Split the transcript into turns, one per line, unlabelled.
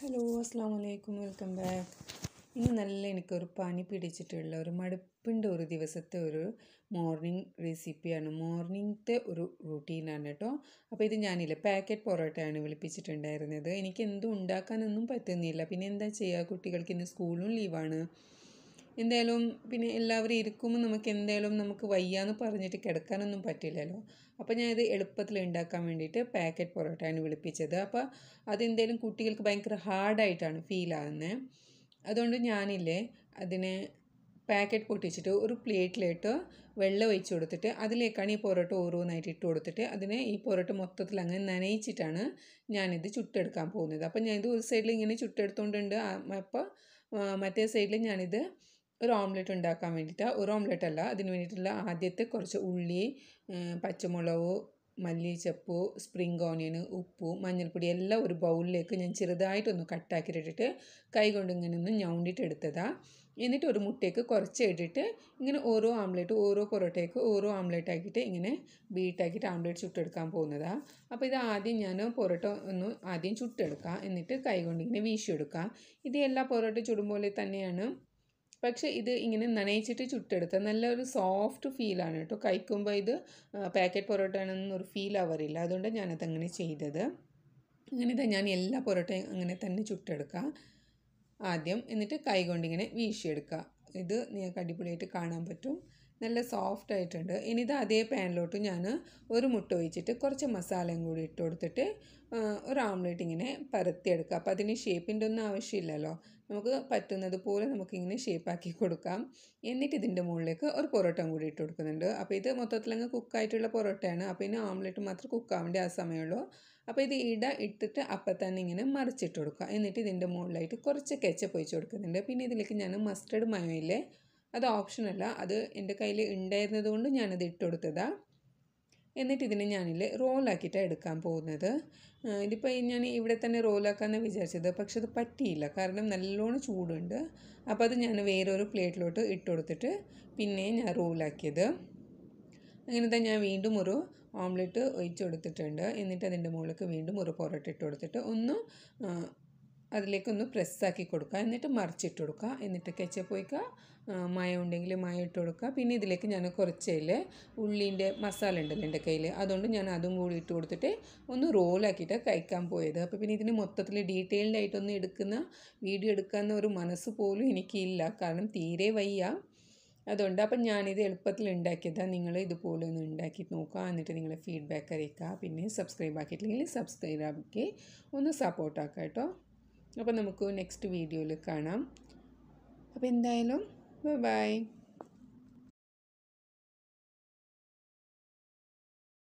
hello അസ്സാം വലൈക്കും welcome back ഇന്ന് നല്ല എനിക്കൊരു പനി പിടിച്ചിട്ടുള്ള ഒരു മടുപ്പിൻ്റെ ഒരു ദിവസത്തെ ഒരു മോർണിംഗ് റെസിപ്പിയാണ് മോർണിംഗത്തെ ഒരു റുട്ടീനാണ് കേട്ടോ അപ്പോൾ ഇത് ഞാനില്ല പാക്കറ്റ് പൊറോട്ടയാണ് വിളിപ്പിച്ചിട്ടുണ്ടായിരുന്നത് എനിക്ക് എന്തും ഉണ്ടാക്കാനൊന്നും പറ്റുന്നില്ല പിന്നെ എന്താ ചെയ്യുക കുട്ടികൾക്ക് ഇന്ന് സ്കൂളും ലീവാണ് എന്തായാലും പിന്നെ എല്ലാവരും ഇരിക്കുമ്പോൾ നമുക്ക് എന്തായാലും നമുക്ക് വയ്യാന്ന് പറഞ്ഞിട്ട് കിടക്കാനൊന്നും പറ്റില്ലല്ലോ അപ്പോൾ ഞാൻ ഇത് എളുപ്പത്തിൽ ഉണ്ടാക്കാൻ വേണ്ടിയിട്ട് പാക്കറ്റ് പൊറോട്ടയാണ് വിളിപ്പിച്ചത് അപ്പോൾ അതെന്തായാലും കുട്ടികൾക്ക് ഭയങ്കര ഹാർഡായിട്ടാണ് ഫീൽ ആകുന്നത് അതുകൊണ്ട് ഞാനില്ലേ അതിനെ പാക്കറ്റ് പൊട്ടിച്ചിട്ട് ഒരു പ്ലേറ്റിലിട്ട് വെള്ളം ഒഴിച്ച് കൊടുത്തിട്ട് അതിലേക്കാണ് ഈ പൊറോട്ട ഓരോന്നായിട്ട് ഇട്ട് കൊടുത്തിട്ട് അതിനെ ഈ പൊറോട്ട മൊത്തത്തിൽ അങ്ങനെ നനയിച്ചിട്ടാണ് ഞാനിത് ചുട്ടെടുക്കാൻ പോകുന്നത് അപ്പോൾ ഞാനിത് ഒരു സൈഡിൽ ഇങ്ങനെ ചുട്ടെടുത്തുകൊണ്ടുണ്ട് അപ്പോൾ മറ്റേ സൈഡിൽ ഞാനിത് ഒരു ഓംലെറ്റ് ഉണ്ടാക്കാൻ വേണ്ടിയിട്ട് ഒരു ഓംലെറ്റ് അല്ല അതിന് വേണ്ടിയിട്ടുള്ള ആദ്യത്തെ കുറച്ച് ഉള്ളി പച്ചമുളക് മല്ലിച്ചപ്പ് സ്പ്രിംഗ് ഓണിയൻ ഉപ്പ് മഞ്ഞൾപ്പൊടി എല്ലാം ഒരു ബൗളിലേക്ക് ഞാൻ ചെറുതായിട്ടൊന്ന് കട്ടാക്കിയിട്ടിട്ട് കൈ കൊണ്ട് ഇങ്ങനെ ഒന്ന് ഞൗണ്ടിട്ട് എടുത്തതാ എന്നിട്ട് ഒരു മുട്ടയ്ക്ക് കുറച്ച് ഇട്ടിട്ട് ഇങ്ങനെ ഓരോ ആംലെറ്റ് ഓരോ പൊറോട്ടയ്ക്ക് ഓരോ ആംലെറ്റ് ആക്കിയിട്ട് ഇങ്ങനെ ബീട്ടാക്കിയിട്ട് ആംലെറ്റ് ചുട്ടെടുക്കാൻ പോകുന്നതാണ് അപ്പോൾ ഇത് ആദ്യം ഞാൻ പൊറോട്ട ഒന്ന് ആദ്യം ചുട്ടെടുക്കുക എന്നിട്ട് കൈ കൊണ്ട് ഇങ്ങനെ വീശിയെടുക്കുക ഇത് എല്ലാ പൊറോട്ട ചുടും പോലെ തന്നെയാണ് പക്ഷേ ഇത് ഇങ്ങനെ നനയിച്ചിട്ട് ചുട്ടെടുത്ത നല്ലൊരു സോഫ്റ്റ് ഫീലാണ് കേട്ടോ കഴിക്കുമ്പോൾ ഇത് പാക്കറ്റ് പൊറോട്ട ആണെന്നൊരു ഫീൽ ആവാറില്ല അതുകൊണ്ട് ഞാനത് അങ്ങനെ ചെയ്തത് അങ്ങനെ ഇതാ ഞാൻ എല്ലാ പൊറോട്ടയും അങ്ങനെ തന്നെ ചുട്ടെടുക്കുക ആദ്യം എന്നിട്ട് കൈ കൊണ്ടിങ്ങനെ വീശിയെടുക്കുക ഇത് നിങ്ങൾക്ക് അടിപൊളിയായിട്ട് കാണാൻ പറ്റും നല്ല സോഫ്റ്റ് ആയിട്ടുണ്ട് ഇനി ഇത് അതേ പാനിലോട്ട് ഞാൻ ഒരു മുട്ട ഒഴിച്ചിട്ട് കുറച്ച് മസാലയും കൂടി ഇട്ട് കൊടുത്തിട്ട് ഒരു ഓംലെറ്റ് ഇങ്ങനെ പരത്തിയെടുക്കുക അപ്പോൾ അതിന് ഷേപ്പിൻ്റെ ഒന്നും ആവശ്യമില്ലല്ലോ നമുക്ക് പറ്റുന്നത് പോലെ നമുക്കിങ്ങനെ ഷേപ്പാക്കി കൊടുക്കാം എന്നിട്ട് ഇതിൻ്റെ മുകളിലേക്ക് ഒരു പൊറോട്ടം കൂടി ഇട്ട് കൊടുക്കുന്നുണ്ട് അപ്പോൾ ഇത് മൊത്തത്തിൽ അങ്ങ് കുക്കായിട്ടുള്ള പൊറോട്ടയാണ് അപ്പോൾ ഇനി ഓംലെറ്റ് മാത്രം കുക്കാവേണ്ട ആ സമയമുള്ളൂ അപ്പോൾ ഇത് ഇട ഇട്ടിട്ട് അപ്പം തന്നെ ഇങ്ങനെ മറിച്ചിട്ട് കൊടുക്കുക എന്നിട്ട് ഇതിൻ്റെ മുകളിലായിട്ട് കുറച്ച് കെച്ചപ്പ് ഒഴിച്ച് കൊടുക്കുന്നുണ്ട് പിന്നെ ഇതിലേക്ക് ഞാൻ മസ്റ്റേഡ് മയോ അത് ഓപ്ഷനല്ല അത് എൻ്റെ കയ്യിൽ ഉണ്ടായിരുന്നത് കൊണ്ട് ഞാനത് ഇട്ട് കൊടുത്തതാണ് എന്നിട്ട് ഇതിനെ ഞാനിൽ റോളാക്കിയിട്ടാണ് എടുക്കാൻ പോകുന്നത് ഇതിപ്പോൾ ഞാൻ ഇവിടെ തന്നെ റോലാക്കാമെന്ന് വിചാരിച്ചത് പക്ഷെ അത് പറ്റിയില്ല കാരണം നല്ലോണം ചൂടുണ്ട് അപ്പോൾ അത് ഞാൻ വേറൊരു പ്ലേറ്റിലോട്ട് ഇട്ട് കൊടുത്തിട്ട് പിന്നെ ഞാൻ റോളാക്കിയത് അങ്ങനെ തന്നെ ഞാൻ വീണ്ടും ഒരു ഓംലെറ്റ് ഒഴിച്ചു കൊടുത്തിട്ടുണ്ട് എന്നിട്ട് അതിൻ്റെ മുകളിലേക്ക് വീണ്ടും ഒരു പൊറോട്ട ഇട്ട് കൊടുത്തിട്ട് ഒന്ന് അതിലേക്കൊന്ന് പ്രസ്സാക്കി കൊടുക്കുക എന്നിട്ട് മറിച്ചിട്ട് കൊടുക്കുക എന്നിട്ട് കെച്ചപ്പ് ഒഴിക്കുക മയ ഉണ്ടെങ്കിൽ മയ ഇട്ട് കൊടുക്കുക പിന്നെ ഇതിലേക്ക് ഞാൻ കുറച്ചതിൽ ഉള്ളിൻ്റെ മസാല ഉണ്ടല്ലോ എൻ്റെ കയ്യിൽ അതുകൊണ്ട് ഞാൻ അതും കൂടി ഇട്ട് കൊടുത്തിട്ട് ഒന്ന് റോളാക്കിയിട്ട് കഴിക്കാൻ പോയത് അപ്പോൾ പിന്നെ ഇതിന് മൊത്തത്തിൽ ഡീറ്റെയിൽഡ് ആയിട്ടൊന്നും എടുക്കുന്ന വീഡിയോ എടുക്കാമെന്ന ഒരു മനസ്സ് പോലും എനിക്കില്ല കാരണം തീരെ വയ്യ അതുകൊണ്ട് അപ്പം ഞാനിത് എളുപ്പത്തിൽ ഉണ്ടാക്കിയതാണ് നിങ്ങൾ ഇതുപോലെ ഒന്ന് ഉണ്ടാക്കി നോക്കുക എന്നിട്ട് നിങ്ങൾ ഫീഡ്ബാക്ക് അറിയിക്കുക പിന്നെ സബ്സ്ക്രൈബ് ആക്കിയിട്ടില്ലെങ്കിൽ സബ്സ്ക്രൈബ് ആക്കി ഒന്ന് സപ്പോർട്ടാക്കാം കേട്ടോ അപ്പോൾ നമുക്ക് നെക്സ്റ്റ് വീഡിയോയിൽ കാണാം അപ്പോൾ എന്തായാലും ബൈ ബൈ